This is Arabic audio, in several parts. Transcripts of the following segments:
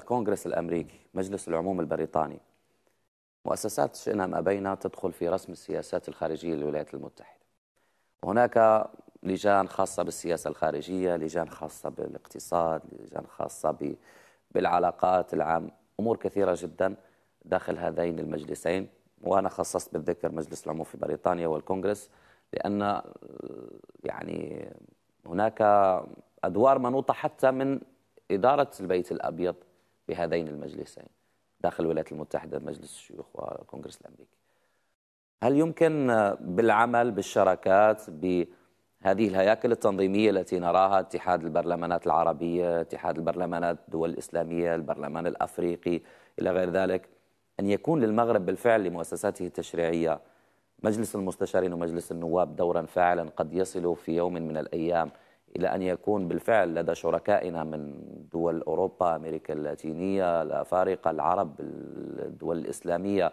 الكونغرس الأمريكي مجلس العموم البريطاني مؤسسات شئنا ما بينا تدخل في رسم السياسات الخارجية للولايات المتحدة هناك لجان خاصة بالسياسة الخارجية لجان خاصة بالاقتصاد لجان خاصة بالعلاقات العام أمور كثيرة جدا داخل هذين المجلسين وأنا خصصت بالذكر مجلس العموم في بريطانيا والكونغرس لأن يعني هناك أدوار منوطة حتى من إدارة البيت الأبيض في هذين المجلسين داخل الولايات المتحدة مجلس الشيوخ والكونغرس الأمريكي هل يمكن بالعمل بالشراكات بهذه الهياكل التنظيمية التي نراها اتحاد البرلمانات العربية اتحاد البرلمانات الدول الإسلامية البرلمان الأفريقي إلى غير ذلك أن يكون للمغرب بالفعل لمؤسساته التشريعية مجلس المستشارين ومجلس النواب دورا فاعلا قد يصل في يوم من الأيام إلى أن يكون بالفعل لدى شركائنا من دول أوروبا أمريكا اللاتينية الأفارقة العرب الدول الإسلامية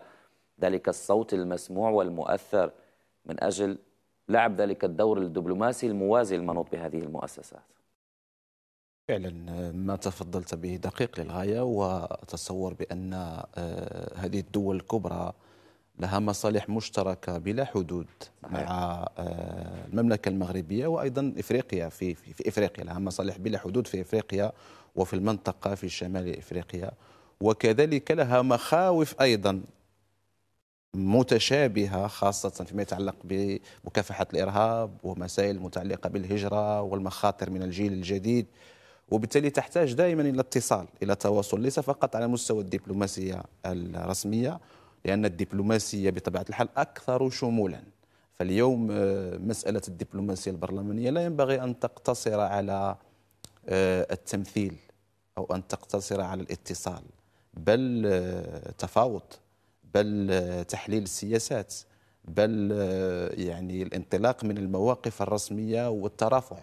ذلك الصوت المسموع والمؤثر من أجل لعب ذلك الدور الدبلوماسي الموازي المنوط بهذه المؤسسات فعلا ما تفضلت به دقيق للغاية وأتصور بأن آه، هذه الدول الكبرى لها مصالح مشتركة بلا حدود صحيح. مع آه، المملكة المغربية وأيضا إفريقيا في, في, في إفريقيا لها مصالح بلا حدود في إفريقيا وفي المنطقة في شمال إفريقيا وكذلك لها مخاوف أيضا متشابهة خاصة فيما يتعلق بمكافحة الإرهاب ومسائل متعلقه بالهجرة والمخاطر من الجيل الجديد وبالتالي تحتاج دائما إلى اتصال إلى تواصل ليس فقط على مستوى الدبلوماسية الرسمية لأن الدبلوماسية بطبيعة الحال أكثر شمولا فاليوم آه، مسألة الدبلوماسية البرلمانية لا ينبغي أن تقتصر على آه، التمثيل أو أن تقتصر على الاتصال بل آه، تفاوض بل تحليل السياسات بل يعني الانطلاق من المواقف الرسمية والترافع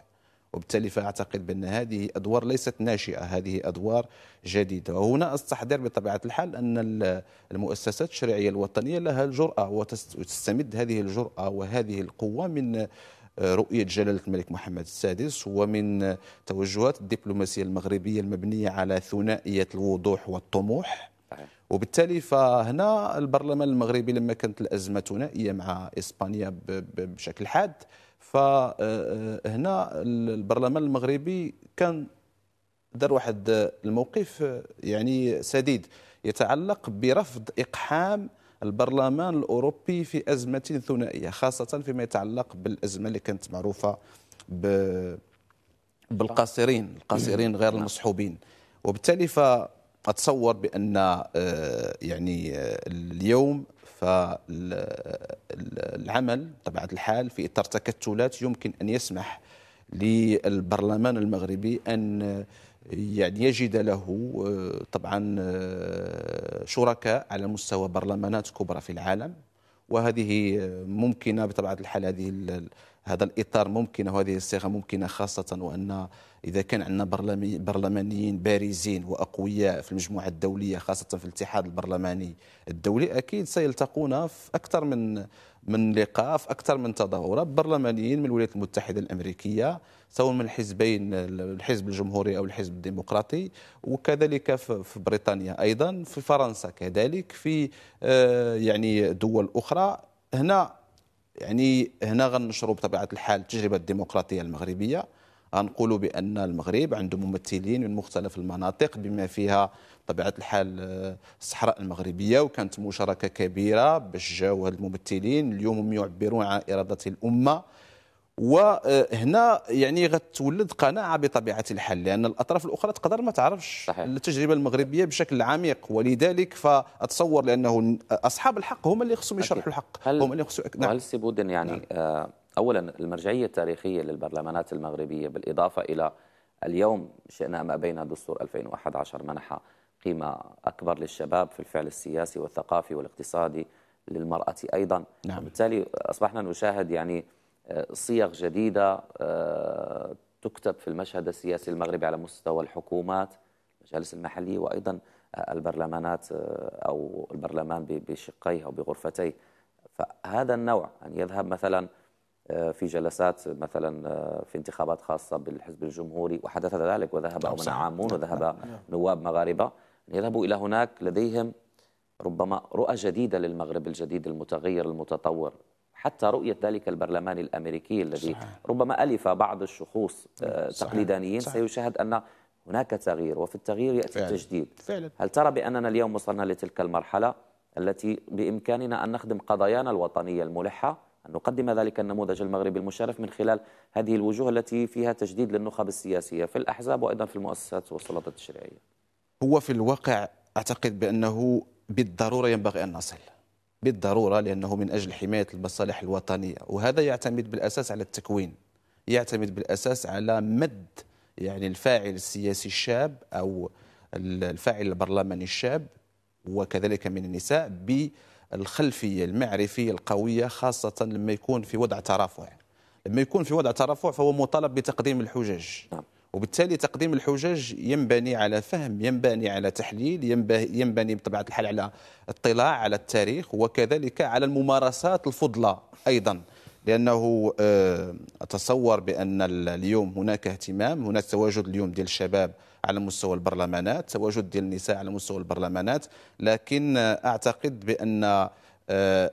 وبالتالي فاعتقد بان هذه ادوار ليست ناشئه هذه ادوار جديده وهنا استحضر بطبيعه الحال ان المؤسسات الشرعيه الوطنيه لها الجراه وتستمد هذه الجراه وهذه القوه من آه، رؤية جلالة الملك محمد السادس ومن آه، توجهات الدبلوماسية المغربية المبنية على ثنائية الوضوح والطموح وبالتالي فهنا البرلمان المغربي لما كانت الأزمة ثنائية مع إسبانيا بشكل حاد فهنا البرلمان المغربي كان دار واحد الموقف يعني سديد يتعلق برفض اقحام البرلمان الاوروبي في ازمه ثنائيه خاصه فيما يتعلق بالازمه اللي كانت معروفه ب بالقاصرين القاصرين نعم. غير نعم. المصحوبين وبالتالي فاتصور بان آه، يعني آه، اليوم فالعمل بطبيعه الحال في اطار تكتلات يمكن ان يسمح للبرلمان المغربي ان يعني يجد له آه، طبعا آه، شركاء على مستوى برلمانات كبرى في العالم وهذه آه، ممكنه بطبيعه الحال هذه هذا الإطار ممكن وهذه الصيغة ممكنة خاصة وأن إذا كان عندنا برلمانيين بارزين وأقوياء في المجموعة الدولية خاصة في الاتحاد البرلماني الدولي أكيد سيلتقون في أكثر من من لقاء في أكثر من تظاهرة برلمانيين من الولايات المتحدة الأمريكية سواء من الحزبين الحزب الجمهوري أو الحزب الديمقراطي وكذلك في بريطانيا أيضا في فرنسا كذلك في آه، يعني دول أخرى هنا يعني هنا غنشروا بطبيعه الحال التجربه الديمقراطيه المغربيه غنقولوا بان المغرب عنده ممثلين من مختلف المناطق بما فيها بطبيعه الحال آه، الصحراء المغربيه وكانت مشاركه كبيره باش جاوا هاد الممثلين اليوم هم يعبرون عن اراده الامه وهنا يعني غتولد قناعه بطبيعه الحال لان الاطراف الاخرى تقدر ما تعرفش صحيح. التجربه المغربيه بشكل عميق ولذلك فاتصور لانه اصحاب الحق هم اللي خصهم يشرحوا الحق هل هم اللي خصهم نعم. هل بودن يعني نعم. آه، اولا المرجعيه التاريخيه للبرلمانات المغربيه بالاضافه الى اليوم شئنا ما بين دستور 2011 منح قيمه اكبر للشباب في الفعل السياسي والثقافي والاقتصادي للمراه ايضا نعم. وبالتالي اصبحنا نشاهد يعني صيغ جديدة آه، تكتب في المشهد السياسي المغربي على مستوى الحكومات المجالس المحلية وأيضا آه، البرلمانات آه، أو البرلمان بشقيه أو بغرفتيه فهذا النوع أن يعني يذهب مثلا في جلسات مثلا في انتخابات خاصة بالحزب الجمهوري وحدث ذلك وذهب من عامون نعم. وذهب نعم. نعم. نواب مغاربة يعني يذهبوا إلى هناك لديهم ربما رؤى جديدة للمغرب الجديد المتغير المتطور حتى رؤية ذلك البرلمان الأمريكي الذي صحيح. ربما ألف بعض الشخوص آه، تقليدانيين صحيح. سيشاهد أن هناك تغيير وفي التغيير يأتي فعلا. التجديد فعلا. هل ترى بأننا اليوم وصلنا لتلك المرحلة التي بإمكاننا أن نخدم قضايانا الوطنية الملحة أن نقدم ذلك النموذج المغربي المشرف من خلال هذه الوجوه التي فيها تجديد للنخب السياسية في الأحزاب وأيضا في المؤسسات والسلطات التشريعية هو في الواقع أعتقد بأنه بالضرورة ينبغي أن نصل بالضروره لانه من اجل حمايه المصالح الوطنيه وهذا يعتمد بالاساس على التكوين يعتمد بالاساس على مد يعني الفاعل السياسي الشاب او الفاعل البرلماني الشاب وكذلك من النساء بالخلفيه المعرفيه القويه خاصه لما يكون في وضع ترافع لما يكون في وضع ترافع فهو مطالب بتقديم الحجج نعم. وبالتالي تقديم الحجج ينبني على فهم ينبني على تحليل ينبني بطبيعة الحال على اطلاع على التاريخ وكذلك على الممارسات الفضلى أيضا لأنه آه، أتصور بأن اليوم هناك اهتمام هناك تواجد اليوم ديال الشباب على مستوى البرلمانات تواجد ديال النساء على مستوى البرلمانات لكن آه، أعتقد بأن آه،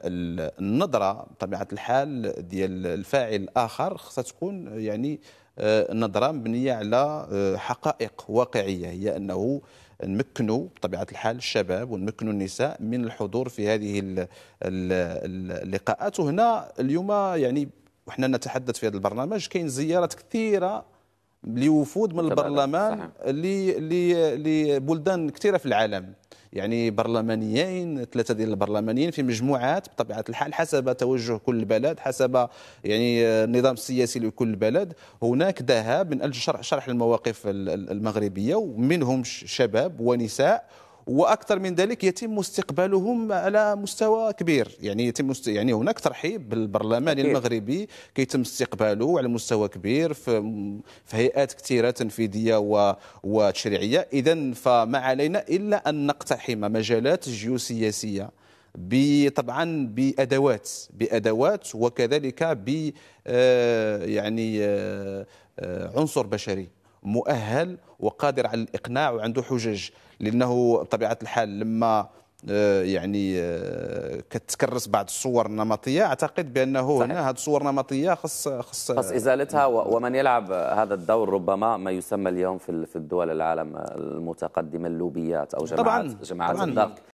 النظره بطبيعه الحال ديال الفاعل الاخر خصها تكون يعني نظره مبنيه على آه، حقائق واقعيه هي انه نمكنوا بطبيعه الحال الشباب ونمكنوا النساء من الحضور في هذه اللقاءات وهنا اليوم يعني وحنا نتحدث في هذا البرنامج كاين زيارات كثيره لوفود من البرلمان لبلدان كثيره في العالم يعني برلمانيين ثلاثه ديال البرلمانيين في مجموعات بطبيعه الحال حسب توجه كل بلد حسب يعني آه، النظام السياسي لكل بلد هناك ذهاب من اجل شرح شرح المواقف المغربيه ومنهم شباب ونساء واكثر من ذلك يتم استقبالهم على مستوى كبير يعني يتم است... يعني هناك ترحيب بالبرلمان المغربي كيتم استقباله على مستوى كبير في, في هيئات كثيره تنفيذيه و... وتشريعيه اذا فما علينا الا ان نقتحم مجالات جيوسياسيه طبعا بادوات بادوات وكذلك ب آه، يعني آه، آه، عنصر بشري مؤهل وقادر على الاقناع وعنده حجج لانه بطبيعه الحال لما آه، يعني آه، كتكرس بعض الصور النمطيه اعتقد بانه صحيح. هنا هذه الصور النمطيه خص خص خص ازالتها آه، ومن يلعب هذا الدور ربما ما يسمى اليوم في في الدول العالم المتقدمه اللوبيات او جماعات طبعاً. جماعات طبعاً. الضغط